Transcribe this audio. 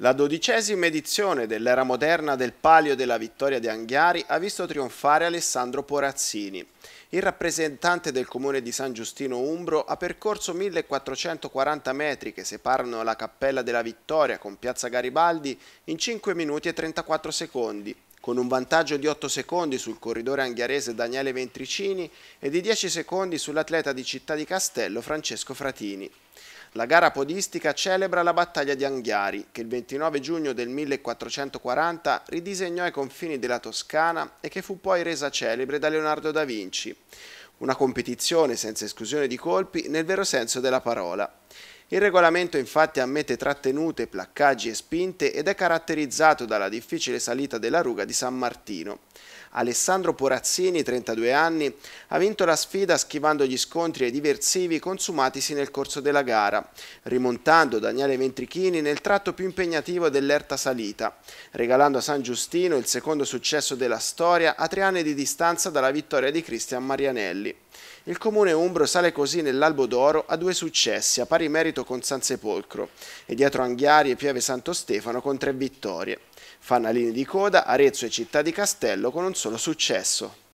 La dodicesima edizione dell'era moderna del Palio della Vittoria di Anghiari ha visto trionfare Alessandro Porazzini. Il rappresentante del comune di San Giustino Umbro ha percorso 1440 metri che separano la Cappella della Vittoria con Piazza Garibaldi in 5 minuti e 34 secondi, con un vantaggio di 8 secondi sul corridore anghiarese Daniele Ventricini e di 10 secondi sull'atleta di Città di Castello Francesco Fratini. La gara podistica celebra la battaglia di Anghiari, che il 29 giugno del 1440 ridisegnò i confini della Toscana e che fu poi resa celebre da Leonardo da Vinci. Una competizione senza esclusione di colpi nel vero senso della parola. Il regolamento infatti ammette trattenute, placcaggi e spinte ed è caratterizzato dalla difficile salita della ruga di San Martino. Alessandro Porazzini, 32 anni, ha vinto la sfida schivando gli scontri e i diversivi consumatisi nel corso della gara, rimontando Daniele Ventrichini nel tratto più impegnativo dell'erta salita, regalando a San Giustino il secondo successo della storia a tre anni di distanza dalla vittoria di Cristian Marianelli. Il comune umbro sale così nell'albo d'oro a due successi a pari merito con San Sepolcro e dietro Anghiari e Pieve Santo Stefano con tre vittorie. Fanalini di coda Arezzo e Città di Castello con un solo successo.